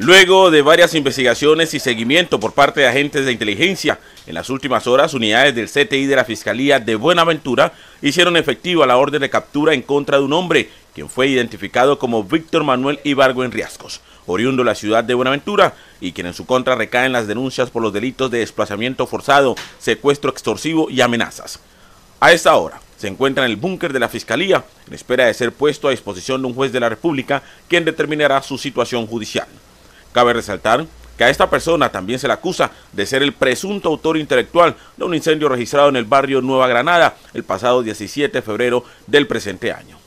Luego de varias investigaciones y seguimiento por parte de agentes de inteligencia, en las últimas horas unidades del CTI de la Fiscalía de Buenaventura hicieron efectiva la orden de captura en contra de un hombre quien fue identificado como Víctor Manuel en Riascos, oriundo de la ciudad de Buenaventura, y quien en su contra recaen las denuncias por los delitos de desplazamiento forzado, secuestro extorsivo y amenazas. A esta hora se encuentra en el búnker de la Fiscalía, en espera de ser puesto a disposición de un juez de la República, quien determinará su situación judicial. Cabe resaltar que a esta persona también se la acusa de ser el presunto autor intelectual de un incendio registrado en el barrio Nueva Granada el pasado 17 de febrero del presente año.